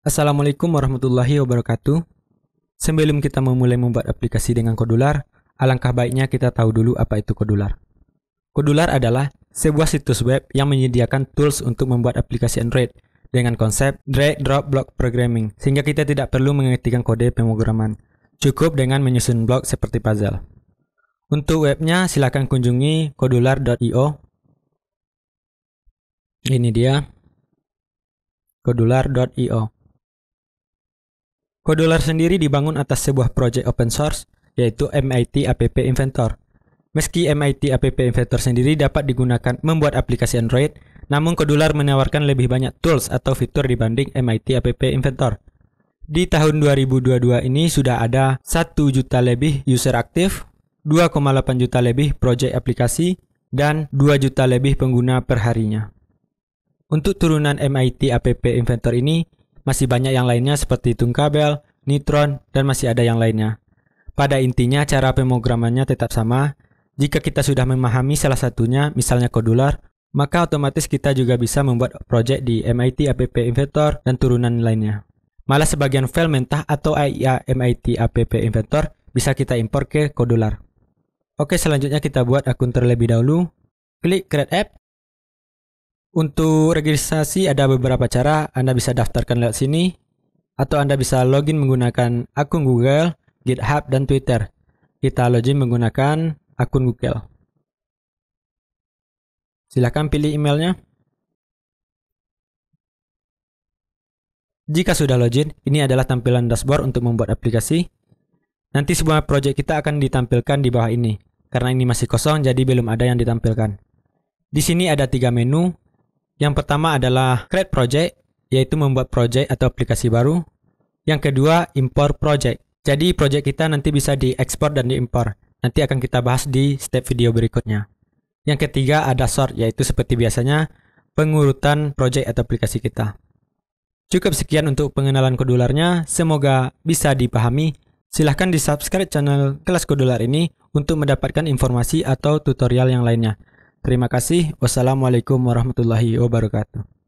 Assalamualaikum warahmatullahi wabarakatuh. Sebelum kita memulai membuat aplikasi dengan Kodular, alangkah baiknya kita tahu dulu apa itu Kodular. Kodular adalah sebuah situs web yang menyediakan tools untuk membuat aplikasi Android dengan konsep drag drop block programming, sehingga kita tidak perlu mengetikkan kode pemrograman. Cukup dengan menyusun blok seperti puzzle. Untuk webnya, silakan kunjungi kodular.io. Ini dia, kodular.io. Modular sendiri dibangun atas sebuah project open source, yaitu MIT App Inventor. Meski MIT App Inventor sendiri dapat digunakan membuat aplikasi Android, namun Kodular menawarkan lebih banyak tools atau fitur dibanding MIT App Inventor. Di tahun 2022 ini sudah ada 1 juta lebih user aktif, 2,8 juta lebih project aplikasi, dan 2 juta lebih pengguna perharinya. Untuk turunan MIT App Inventor ini, masih banyak yang lainnya seperti Tungkabel, nitron, dan masih ada yang lainnya. Pada intinya cara pemrogramannya tetap sama. Jika kita sudah memahami salah satunya, misalnya kodular, maka otomatis kita juga bisa membuat project di MIT App Inventor dan turunan lainnya. Malah sebagian file mentah atau AIA MIT App Inventor bisa kita impor ke kodular. Oke, selanjutnya kita buat akun terlebih dahulu. Klik Create App. Untuk registrasi ada beberapa cara, Anda bisa daftarkan lewat sini, atau Anda bisa login menggunakan akun Google, GitHub, dan Twitter. Kita login menggunakan akun Google. Silahkan pilih emailnya. Jika sudah login, ini adalah tampilan dashboard untuk membuat aplikasi. Nanti semua project kita akan ditampilkan di bawah ini. Karena ini masih kosong, jadi belum ada yang ditampilkan. Di sini ada tiga menu. Yang pertama adalah Create Project, yaitu membuat project atau aplikasi baru. Yang kedua, import project. Jadi project kita nanti bisa diekspor dan diimpor. Nanti akan kita bahas di step video berikutnya. Yang ketiga ada sort, yaitu seperti biasanya pengurutan project atau aplikasi kita. Cukup sekian untuk pengenalan kodularnya, semoga bisa dipahami. Silahkan di-subscribe channel Kelas Kodular ini untuk mendapatkan informasi atau tutorial yang lainnya. Terima kasih. Wassalamualaikum warahmatullahi wabarakatuh.